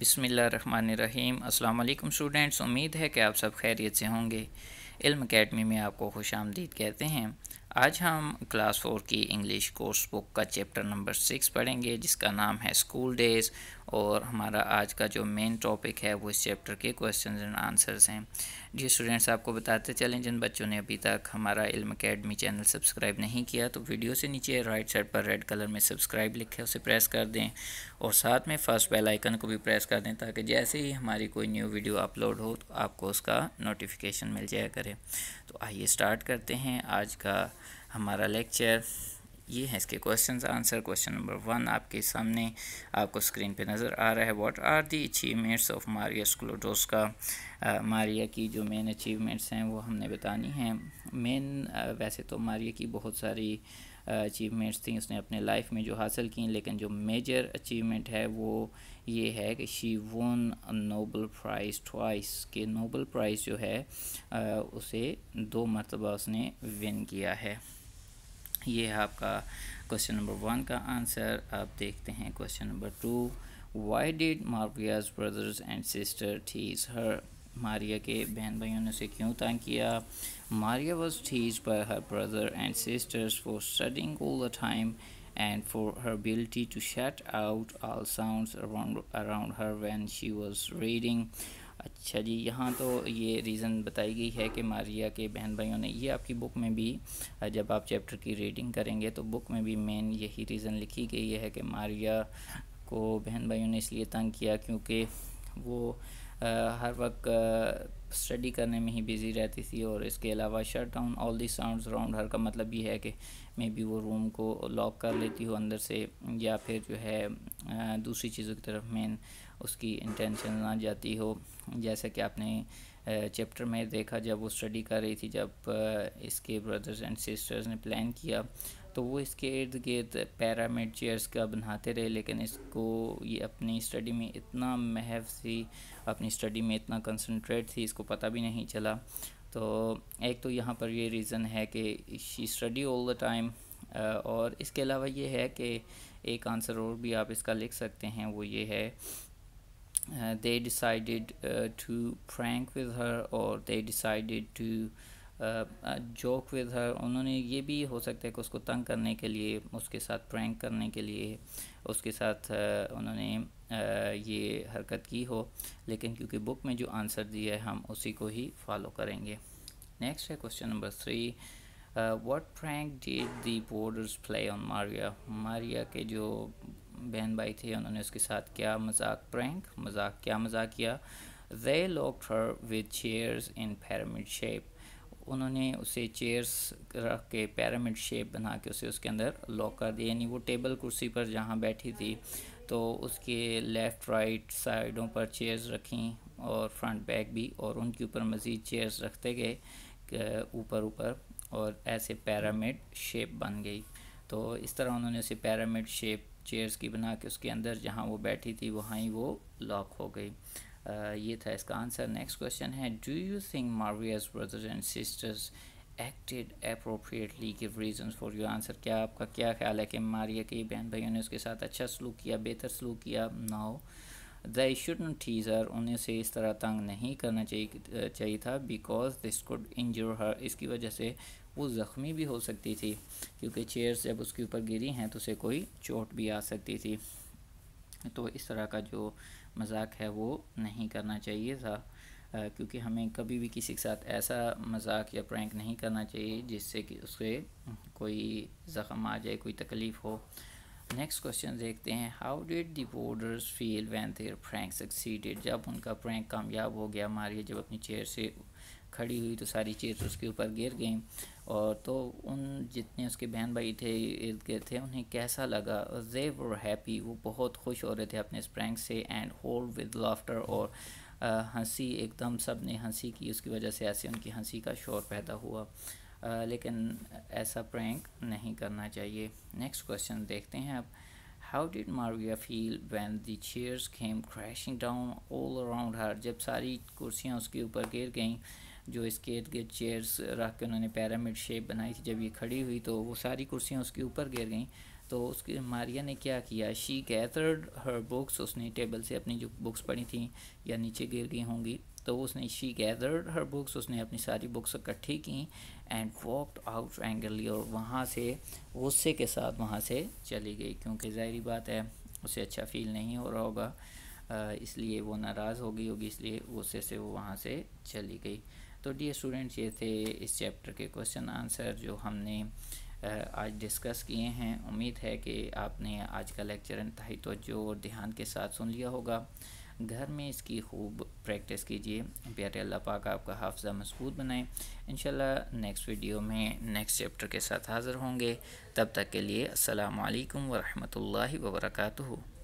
बिसमीम अल्लाम स्टूडेंट्स उम्मीद है कि आप सब खैरियत से होंगे इल्म अकेडमी में आपको खुश आमदीद कहते हैं आज हम क्लास फोर की इंग्लिश कोर्स बुक का चैप्टर नंबर सिक्स पढ़ेंगे जिसका नाम है स्कूल डेज और हमारा आज का जो मेन टॉपिक है वो इस चैप्टर के क्वेश्चन एंड आंसर्स हैं जी स्टूडेंट्स आपको बताते चलें जिन बच्चों ने अभी तक हमारा इल्म अकेडमी चैनल सब्सक्राइब नहीं किया तो वीडियो से नीचे राइट साइड पर रेड कलर में सब्सक्राइब लिखे उसे प्रेस कर दें और साथ में फर्स्ट बेल आइकन को भी प्रेस कर दें ताकि जैसे ही हमारी कोई न्यू वीडियो अपलोड हो तो आपको उसका नोटिफिकेशन मिल जाया करें तो आइए स्टार्ट करते हैं आज का हमारा लेक्चर ये है इसके question answer question number one आपके सामने आपको स्क्रीन पे नज़र आ रहा है what are the achievements of Maria Sklodowska का आ, मारिया की जो मेन अचीवमेंट्स हैं वो हमने बतानी हैं मेन वैसे तो मारिया की बहुत सारी अचीवमेंट्स थी उसने अपने लाइफ में जो हासिल की लेकिन जो मेजर अचीवमेंट है वो ये है कि she won Nobel prize twice के नोबल प्राइज़ जो है आ, उसे दो मरतबा उसने विन किया है ये है आपका क्वेश्चन नंबर वन का आंसर आप देखते हैं question number two why did Maria's brothers and sister tease her Maria के बहन भाइयों ने उसे क्यों तंग किया Maria was teased by her brother and sisters for studying all the time and for her ability to shut out all sounds around around her when she was अच्छा जी यहाँ तो ये रीज़न बताई गई है कि मारिया के बहन भाइयों ने ये आपकी बुक में भी जब आप चैप्टर की रीडिंग करेंगे तो बुक में भी मेन यही रीज़न लिखी गई है कि मारिया को बहन भाइयों ने इसलिए तंग किया क्योंकि वो आ, हर वक्त स्टडी करने में ही बिज़ी रहती थी और इसके अलावा shut down all the sound round her का मतलब ये है कि मे बी वो रूम को लॉक कर लेती हो अंदर से या फिर जो है दूसरी चीज़ों की तरफ मेन उसकी इंटेंशन ना जाती हो जैसा कि आपने चैप्टर में देखा जब वो स्टडी कर रही थी जब इसके ब्रदर्स एंड सिस्टर्स ने प्लान किया तो वो इसके इर्द गिर्द पैरामिड चेयर्स का बनाते रहे लेकिन इसको ये अपनी स्टडी में इतना महव थी अपनी स्टडी में इतना कंसनट्रेट थी इसको पता भी नहीं चला तो एक तो यहाँ पर ये रीज़न है कि she study all the time और इसके अलावा ये है कि एक आंसर और भी आप इसका लिख सकते हैं वो ये है they decided to prank with her और they decided to joke with her उन्होंने ये भी हो सकता है कि उसको तंग करने के लिए उसके साथ प्रैंक करने के लिए उसके साथ उन्होंने ये हरकत की हो लेकिन क्योंकि बुक में जो आंसर दिया है हम उसी को ही फॉलो करेंगे नेक्स्ट है question number three Uh, what prank did the boarders play on Maria Maria के जो बहन भाई थे उन्होंने उसके साथ क्या मजाक प्रैंक मजाक क्या मजाक किया they lock her with chairs in pyramid shape उन्होंने उसे चेयर्स रख के पैरामिड शेप बना के उसे उसके अंदर लॉक कर दिया यानी वो टेबल कुर्सी पर जहाँ बैठी थी तो उसके लेफ़्ट राइट साइडों पर चेयर्स रखी और फ्रंट बैक भी और उनके ऊपर मज़ीद चेयर्स रखते गए ऊपर ऊपर और ऐसे पैरामिड शेप बन गई तो इस तरह उन्होंने उसे पैरामिड शेप चेयर्स की बना के उसके अंदर जहाँ वो बैठी थी वहाँ ही वो लॉक हो गई आ, ये था इसका आंसर नेक्स्ट क्वेश्चन है do you think Maria's brothers and sisters acted appropriately give reason for your answer क्या आपका क्या ख्याल है कि मारिया के बहन भाइयों ने उसके साथ अच्छा सलूक किया बेहतर सलूक किया नाओ दई शुड टीजर उन्हें से इस तरह तंग नहीं करना चाहिए चाहिए था because this could injure her इसकी वजह से वो ज़ख्मी भी हो सकती थी क्योंकि चेयर्स जब उसके ऊपर गिरी हैं तो उसे कोई चोट भी आ सकती थी तो इस तरह का जो मजाक है वो नहीं करना चाहिए था क्योंकि हमें कभी भी किसी के साथ ऐसा मजाक या प्रैंक नहीं करना चाहिए जिससे कि उसके कोई ज़ख़म आ जाए कोई तकलीफ़ हो नेक्स्ट क्वेश्चन देखते हैं how did the boarders feel when their prank succeeded जब उनका फ्रैंक कामयाब हो गया मारिया जब अपनी चेयर से खड़ी हुई तो सारी चेयर उसके ऊपर गिर गई और तो उन जितने उसके बहन भाई थे इर्द गिर्द थे उन्हें कैसा लगा जे वर हैप्पी वो बहुत खुश हो रहे थे अपने इस से एंड होल विद लाफ्टर और हंसी एकदम सब ने हंसी की उसकी वजह से ऐसे उनकी हंसी का शोर पैदा हुआ लेकिन ऐसा प्रैंक नहीं करना चाहिए नेक्स्ट क्वेश्चन देखते हैं अब how did Maria feel when the chairs came crashing down all around her जब सारी कुर्सियाँ उसके ऊपर गिर गईं जो इसके इर्द गिर्द चेयर्स रख के उन्होंने पैरामिड शेप बनाई थी जब ये खड़ी हुई तो वो सारी कुर्सियाँ उसके ऊपर गिर गईं तो उसके मारिया ने क्या किया शी गैदर्ड हर बुक्स उसने टेबल से अपनी जो बुक्स पढ़ी थी या नीचे गिर गई होंगी तो उसने शी गैदर्ड हर बुक्स उसने अपनी सारी बुक्स इकट्ठी की एंड वॉकड आउट एंगली और वहाँ से गुस्से के साथ वहाँ से चली गई क्योंकि ज़ाहरी बात है उसे अच्छा फील नहीं हो रहा होगा इसलिए वो नाराज़ हो गई होगी इसलिए गुस्से से वो वहाँ से चली गई तो डियर स्टूडेंट्स ये थे इस चैप्टर के क्वेश्चन आंसर जो हमने आज डिस्कस किए हैं उम्मीद है कि आपने आज का लेक्चर इंतहाई तोजो और ध्यान के साथ सुन लिया होगा घर में इसकी खूब प्रैक्टिस कीजिए प्यारे अल्लाह पाक आपका हाफजा मजबूत बनाए इंशाल्लाह नेक्स्ट वीडियो में नेक्स्ट चैप्टर के साथ हाज़िर होंगे तब तक के लिए अस्सलाम वालेकुम वरहमतुल्लाहि